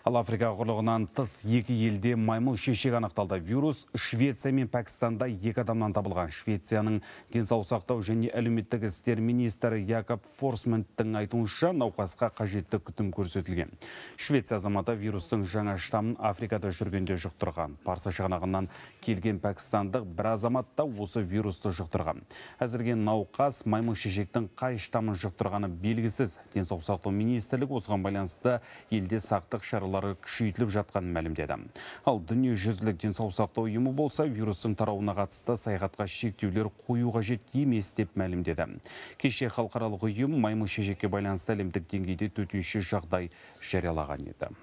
Ал Африка құрлығынан тыс екі елде маймыл шешек анықталды. Вирус Швеция мен Пәкістанда екі адамнан табылған. Швецияның денсау сақтау және әлеуметтік істер министрі Якоб Форсменттің айтуынша науқасқа қажетті күтім көрсетілген. Швеция азаматы вирустың жаңа штамын Африкада жүргенде жұқтырған. Парсы шығанағынан келген пәкістандық бір азаматта осы вирусты жұқтырған. Әзірге науқас маймыл шешектің қай штамын жұқтырғаны белгісіз. Денсаулық сақтау министрлігі осыған байланысты елде сақтық шарылы шаралары күшейтіліп жатқанын мәлімдеді. Ал дүниежүзілік денсаулық сақтау ұйымы болса, вирустың тарауына қатысты саяхатқа шектеулер қою қажет емес деп мәлімдеді. Кеше халықаралық ұйым маймыл шешекке байланысты әлемдік деңгейде төтенше жағдай жариялаған еді.